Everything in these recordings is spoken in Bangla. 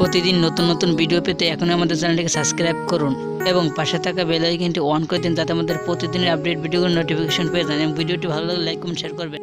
প্রতিদিন নতুন নতুন ভিডিও পেতে এখনই আমাদের চ্যানেলটিকে সাবস্ক্রাইব করুন এবং পাশে থাকা বেল আইকনটি অন করে দিন যাতে আমাদের প্রতিদিনের আপডেট ভিডিওগুলো নোটিফিকেশন পেয়ে যান এবং ভিডিওটি ভালো লাগলে লাইক কমেন্ট শেয়ার করবেন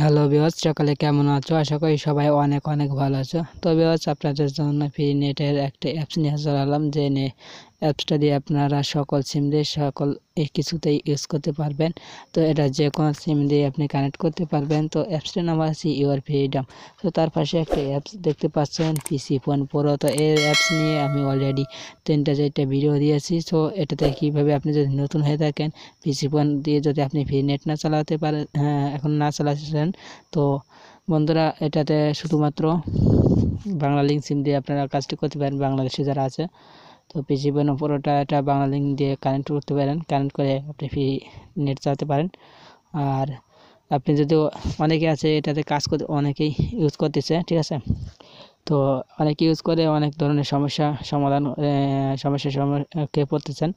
হ্যালো বিওয়াজ সকালে কেমন আছো আশা করি সবাই অনেক অনেক ভালো আছো তো আপনাদের জন্য ফ্রি নেটের একটা অ্যাপস নিয়ে চলে আলাম যে অ্যাপসটা দিয়ে আপনারা সকল সিম দিয়ে সকল কিছুতেই ইউজ করতে পারবেন তো এটা যে কোনো সিম দিয়ে আপনি কানেক্ট করতে পারবেন তো অ্যাপসটির নাম আছে ইউর ফ্রিডম তো তার পাশে একটা অ্যাপস দেখতে পাচ্ছেন পিসি ফোন পুরো তো এই অ্যাপস নিয়ে আমি অলরেডি তিনটা চারটা ভিডিও দিয়েছি তো এটাতে কীভাবে আপনি যদি নতুন হয়ে থাকেন পিসি ফোন দিয়ে যদি আপনি ফ্রি নেট না চালাতে পারেন হ্যাঁ, এখন না চালাচ্ছেন তো বন্ধুরা এটাতে শুধুমাত্র বাংলা লিঙ্ক সিম দিয়ে আপনারা কাজটি করতে পারেন বাংলাদেশে যারা আছে তো পিসি বানানো পুরোটা এটা বাংলা লিঙ্ক দিয়ে কানেক্ট করতে পারেন কানেক্ট করে আপনি ফ্রি নেট চালাতে পারেন আর আপনি যদি অনেকে আছে এটাতে কাজ করতে অনেকেই ইউজ করতেছে ঠিক আছে তো অনেকে ইউজ করে অনেক ধরনের সমস্যা সমাধান সমস্যার সম্মুখে পড়তেছেন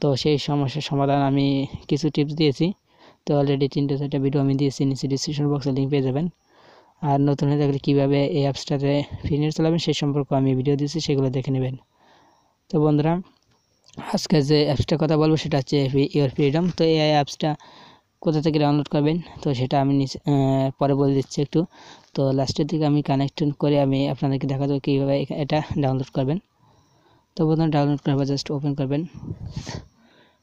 তো সেই সমস্যার সমাধান আমি কিছু টিপস দিয়েছি তো অলরেডি তিনটে চারটা ভিডিও আমি দিয়েছি নিচে ডিসক্রিপশন বক্সে লিঙ্ক পেয়ে যাবেন আর নতুন হয়ে থাকলে কীভাবে এই অ্যাপসটাতে নেট চালাবেন সেই সম্পর্কে আমি ভিডিও দিয়েছি সেগুলো দেখে নেবেন তো বন্ধুরা আজকে যে অ্যাপসটার কথা বলবো সেটা হচ্ছে ইওর ফ্রিডম e তো এই অ্যাপসটা কোথা থেকে ডাউনলোড করবেন তো সেটা আমি পরে বলে দিচ্ছি একটু তো লাস্টের দিকে আমি কানেকশন করে আমি আপনাদেরকে দেখা দেবো কীভাবে এটা ডাউনলোড করবেন তো বন্ধুরা ডাউনলোড করবেন জাস্ট ওপেন করবেন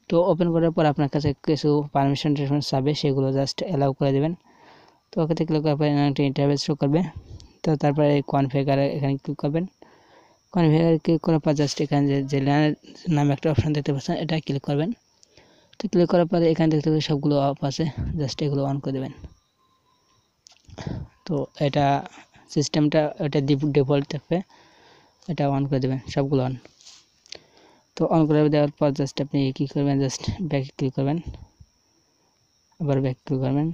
তো ওপেন করার পর আপনার কাছে কিছু পারমিশন টারমিশন চাবে সেগুলো জাস্ট অ্যালাউ করে দেবেন তো ওকে ক্লিক করার পর একটা ইন্টারভেস শো করবে তো তারপরে কনফিগার এখানে ক্লিক করবেন কনভেয়ার ক্লিক করার পর জাস্ট এখানে যে ল্যানের নামে একটা অপশান দেখতে পাচ্ছেন এটা ক্লিক করবেন তো ক্লিক করার পরে এখানে দেখতে পাচ্ছেন সবগুলো অফ আছে জাস্ট এগুলো অন করে দেবেন তো এটা সিস্টেমটা এটা ডিফল্ট থাকবে এটা অন করে দেবেন সবগুলো অন তো অন করে দেওয়ার পর জাস্ট আপনি কী করবেন জাস্ট ব্যাক ক্লিক করবেন আবার ব্যাক ক্লিক করবেন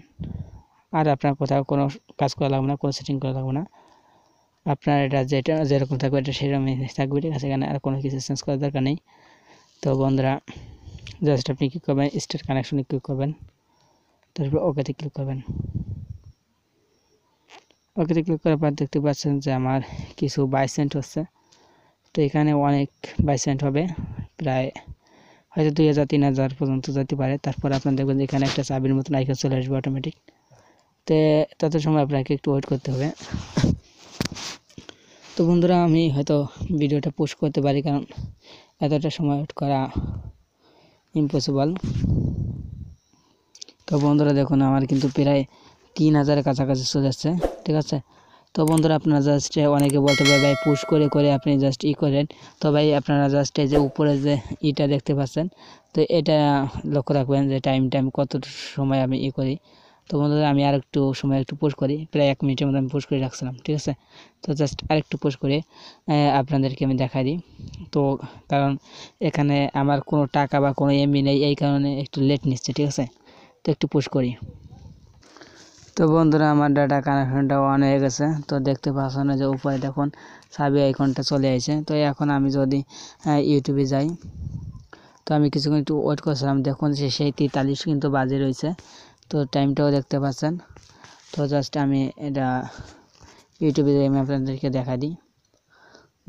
আর আপনার কোথাও কোনো কাজ করা লাগবে না কোনো সেটিং করা লাগবে না আপনার এটা যেটা যেরকম থাকবে এটা সেরকমই থাকবে ঠিক আছে এখানে আর কোনো কিছু চেঞ্জ করার দরকার নেই তো বন্ধুরা জাস্ট আপনি ক্লিক করবেন স্টার কানেকশনে ক্লিক করবেন তারপর ওকেতে ক্লিক করবেন ওকেতে ক্লিক করার পর দেখতে পাচ্ছেন যে আমার কিছু বাইসেন্ট হচ্ছে তো এখানে অনেক বাইসেন্ট হবে প্রায় হয়তো দুই হাজার তিন হাজার পর্যন্ত যেতে পারে তারপর আপনার দেখবেন যে এখানে একটা চাবির মতন আইকন চলে আসবে অটোমেটিক তো তত সময় আপনাকে একটু ওয়েট করতে হবে তো বন্ধুরা আমি হয়তো ভিডিওটা পোস্ট করতে পারি কারণ এতটা সময় করা ইম্পসিবল তো বন্ধুরা দেখুন আমার কিন্তু প্রায় তিন হাজারের কাছাকাছি চলে যাচ্ছে ঠিক আছে তো বন্ধুরা আপনারা জাস্ট অনেকে বলতে পারে ভাই পুশ করে করে আপনি জাস্ট ই করেন তো ভাই আপনারা জাস্ট এই যে উপরে যে ইটা দেখতে পাচ্ছেন তো এটা লক্ষ্য রাখবেন যে টাইম টাইম কত সময় আমি ই করি তো বন্ধুরা আমি আর একটু সময় একটু পোস্ট করি প্রায় এক মিনিটের মধ্যে আমি পোস্ট করে রাখছিলাম ঠিক আছে তো জাস্ট আর একটু পোস্ট করে আপনাদেরকে আমি দেখাই দিই তো কারণ এখানে আমার কোনো টাকা বা কোনো এমবি নেই এই কারণে একটু লেট নিচ্ছে ঠিক আছে তো একটু পোস্ট করি তো বন্ধুরা আমার ডাটা কানেকশনটা অন হয়ে গেছে তো দেখতে পাচ্ছ না যে উপরে দেখুন সাবি আইকনটা চলে আসে তো এখন আমি যদি ইউটিউবে যাই তো আমি কিছুক্ষণ একটু ওয়েট করছিলাম দেখুন যে সেই তেতাল্লিশ কিন্তু বাজে রয়েছে তো টাইমটাও দেখতে পাচ্ছেন তো জাস্ট আমি এটা ইউটিউবে আমি আপনাদেরকে দেখা দিই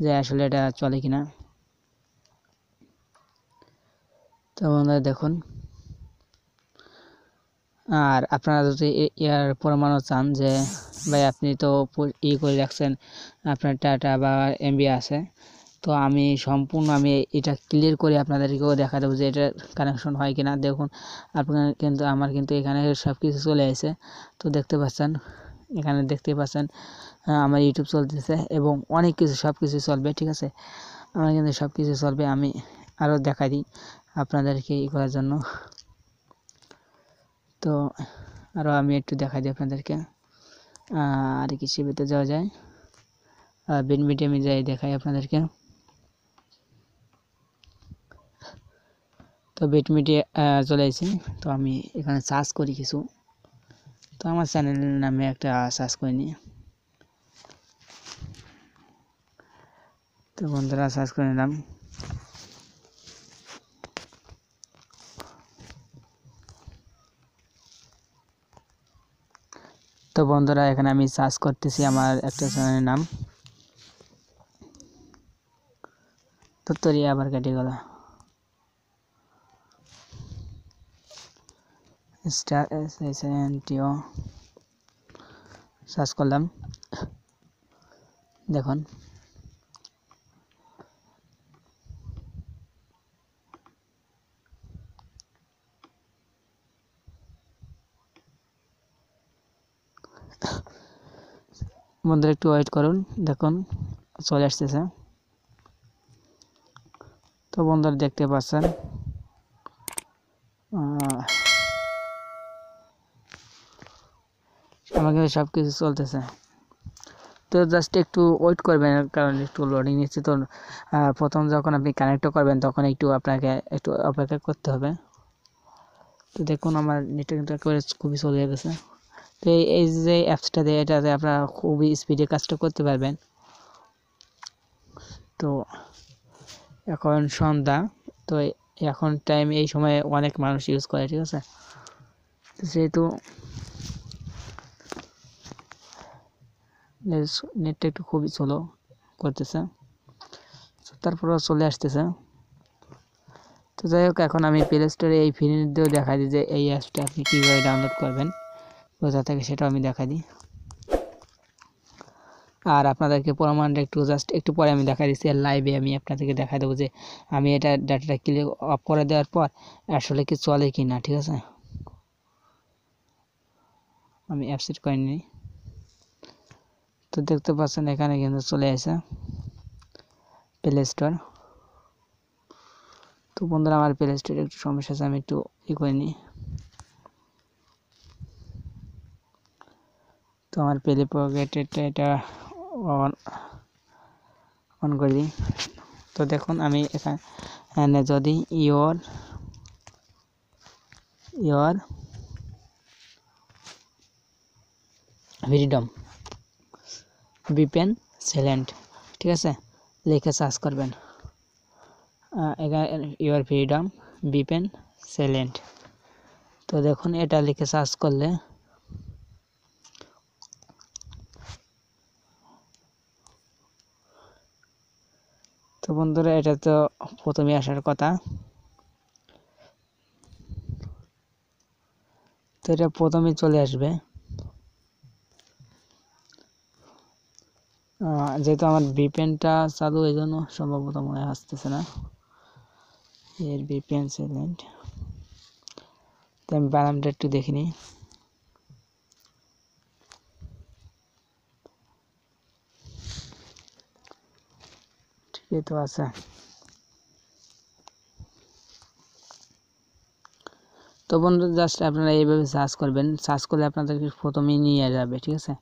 যে আসলে এটা চলে কিনা তো আপনারা দেখুন আর আপনারা যদি এর প্রমাণও চান যে ভাই আপনি তো ই করে রাখছেন আপনার টাটা বা এমবি আছে তো আমি সম্পূর্ণ আমি এটা ক্লিয়ার করে আপনাদেরকেও দেখা দেবো যে এটা কানেকশন হয় কিনা দেখুন আপনার কিন্তু আমার কিন্তু এখানে সব কিছু চলে আসে তো দেখতে পাচ্ছেন এখানে দেখতে পাচ্ছেন আমার ইউটিউব চলতেছে এবং অনেক কিছু সব কিছু চলবে ঠিক আছে আমার কিন্তু সব কিছু চলবে আমি আরও দেখা দিই আপনাদেরকে ই করার জন্য তো আরও আমি একটু দেখা দিই আপনাদেরকে আর কি ভিতরে যাওয়া যায় বেনমিটে আমি যাই দেখাই আপনাদেরকে তো বেটমিটে চলে এসেছি তো আমি এখানে সার্চ করি কিছু তো আমার চ্যানেলের নামে একটা সার্চ করে নিই তো বন্ধুরা সার্চ করে নিলাম তো বন্ধুরা এখানে আমি সার্চ করতেছি আমার একটা চ্যানেলের নাম তো তরি আবার কেটে গলা চ্যানেলটিও সার্চ করলাম দেখুন বন্ধুরা একটু ওয়েট করুন দেখুন চলে আসতেছে তো বন্ধুরা দেখতে পাচ্ছেন আহ আমার কিন্তু সব কিছু চলতেছে তো জাস্ট একটু ওয়েট করবেন কারণ একটু লোডিং নিচ্ছে তো প্রথম যখন আপনি কানেক্ট করবেন তখন একটু আপনাকে একটু অপেক্ষা করতে হবে তো দেখুন আমার নেটটা কিন্তু একেবারে খুবই চলে গেছে তো এই যে অ্যাপসটা দিয়ে এটাতে আপনারা খুবই স্পিডে কাজটা করতে পারবেন তো এখন সন্ধ্যা তো এখন টাইম এই সময়ে অনেক মানুষ ইউজ করে ঠিক আছে যেহেতু নেটটা একটু খুবই চলো করতেছে তারপরও চলে আসতেছে তো যাই হোক এখন আমি প্লে স্টোরে এই দিয়েও দেখা দিই যে এই অ্যাপসটা আপনি কীভাবে ডাউনলোড করবেন কোথা থাকে সেটাও আমি দেখা দিই আর আপনাদেরকে প্রমাণটা একটু জাস্ট একটু পরে আমি দেখা দিচ্ছি লাইভে আমি আপনাদেরকে দেখা দেবো যে আমি এটা ডাটাটা ক্লিক অফ করে দেওয়ার পর আসলে কি চলে কি না ঠিক আছে আমি অ্যাপসেট করে নিই তো দেখতে পাচ্ছেন এখানে কিন্তু চলে আসে প্লে স্টোর তো বন্ধুরা আমার প্লে স্টোরে একটু সমস্যা আছে আমি একটু ই করে নিই তো আমার প্লে পকেটটা এটা অন অন করে দিই তো দেখুন আমি এখানে যদি ইওর ইওর ফ্রিডম বিপেন সেলেন্ট ঠিক আছে লিখে সার্চ করবেন ইউর ফ্রিডম বিপেন সেলেন্ট তো দেখুন এটা লিখে সার্চ করলে তো বন্ধুরা এটা তো প্রথমে আসার কথা তো এটা প্রথমে চলে আসবে যেহেতু আমার ভিপেনটা চালু এই জন্য সম্ভবত মনে আসতেছে না এর ভিপেন সেলেন্ট তো আমি বানামটা একটু দেখে নিই ঠিকই তো আছে তো বন্ধু জাস্ট আপনারা এইভাবে সার্চ করবেন সার্চ করলে আপনাদেরকে প্রথমেই নিয়ে যাবে ঠিক আছে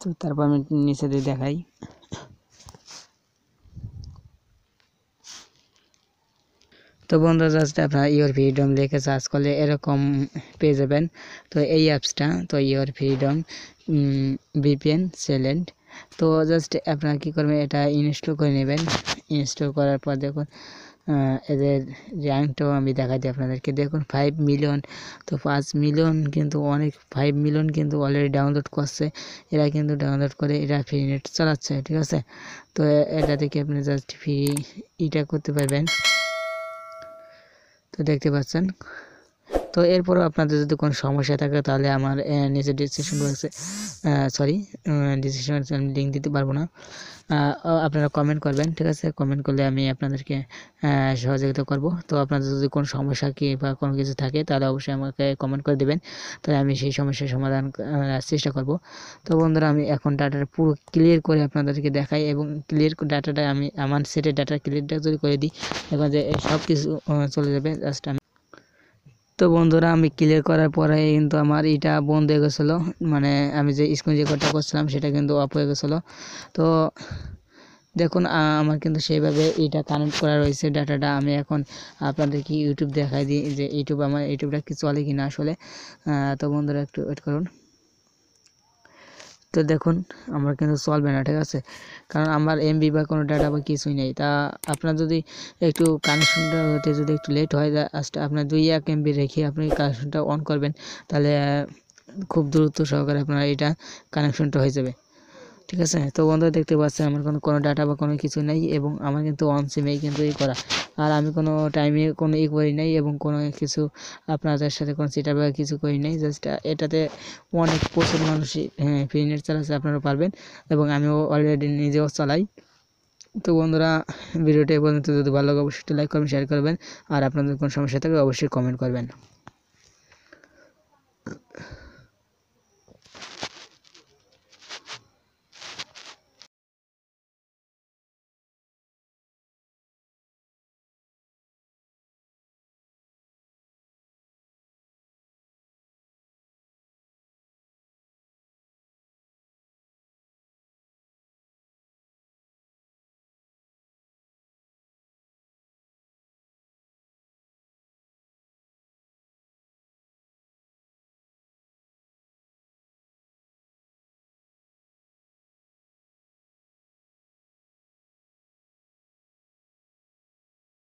তো তারপর আমি নিচে দিয়ে দেখাই তো বন্ধু জাস্ট আপনার ইয়োর ফ্রিডম লিখে সার্চ করলে এরকম পেয়ে যাবেন তো এই অ্যাপসটা তো ইয়োর ফ্রিডম বিপিএন সেলেন্ট তো জাস্ট আপনারা কী করবেন এটা ইনস্টল করে নেবেন ইনস্টল করার পর দেখুন এদের র্যাঙ্কটাও আমি দেখা দিই আপনাদেরকে দেখুন ফাইভ মিলিয়ন তো পাঁচ মিলিয়ন কিন্তু অনেক ফাইভ মিলিয়ন কিন্তু অলরেডি ডাউনলোড করছে এরা কিন্তু ডাউনলোড করে এরা ফ্রি নেট চালাচ্ছে ঠিক আছে তো এটা থেকে আপনি জাস্ট ফ্রি এটা করতে পারবেন তো দেখতে পাচ্ছেন তো এরপরও আপনাদের যদি কোনো সমস্যা থাকে তাহলে আমার নিজের ডিসক্রিপশন বক্সে সরি ডিসক্রিপশন লিঙ্ক দিতে পারবো না আপনারা কমেন্ট করবেন ঠিক আছে কমেন্ট করলে আমি আপনাদেরকে সহযোগিতা করব তো আপনাদের যদি কোনো সমস্যা কি বা কোনো কিছু থাকে তাহলে অবশ্যই আমাকে কমেন্ট করে দেবেন তাহলে আমি সেই সমস্যার সমাধান চেষ্টা করব তো বন্ধুরা আমি এখন ডাটাটা পুরো ক্লিয়ার করে আপনাদেরকে দেখাই এবং ক্লিয়ার ডাটাটা আমি আমার সেটের ডাটা ক্লিয়ারটা যদি করে দিই এখন যে সব কিছু চলে যাবে জাস্ট আমি তো বন্ধুরা আমি ক্লিয়ার করার পরে কিন্তু আমার এটা বন্ধ হয়ে গেছিলো মানে আমি যে স্ক্রিন রেকর্ডটা করছিলাম সেটা কিন্তু অফ হয়ে গেছিলো তো দেখুন আমার কিন্তু সেইভাবে এটা কানেক্ট করা রয়েছে ডাটাটা আমি এখন আপনাদেরকে ইউটিউব দেখাই দিই যে ইউটিউব আমার ইউটিউবটা কি চলে কি না আসলে তো বন্ধুরা একটু ওয়েট করুন তো দেখুন আমার কিন্তু চলবে না ঠিক আছে কারণ আমার এমবি বা কোনো ডাটা বা কিছুই নেই তা আপনার যদি একটু কানেকশনটা হতে যদি একটু লেট হয় আসটা আপনার দুই এক এমবি রেখে আপনি কানেকশনটা অন করবেন তাহলে খুব দ্রুত সহকারে আপনার এটা কানেকশনটা হয়ে যাবে ঠিক আছে তো বন্ধুরা দেখতে পাচ্ছেন আমার কোনো কোনো ডাটা বা কোনো কিছু নেই এবং আমার কিন্তু অন সিমেই কিন্তু ই করা আর আমি কোনো টাইমে কোনো ই করি নাই এবং কোনো কিছু আপনাদের সাথে কোনো সিটার বা কিছু করি নাই জাস্ট এটাতে অনেক প্রচুর মানুষই হ্যাঁ ফ্রি নেট চালাচ্ছে আপনারা পারবেন এবং আমিও অলরেডি নিজেও চালাই তো বন্ধুরা ভিডিওটি পর্যন্ত যদি ভালো লাগে অবশ্যই লাইক করবেন শেয়ার করবেন আর আপনাদের কোনো সমস্যা থাকে অবশ্যই কমেন্ট করবেন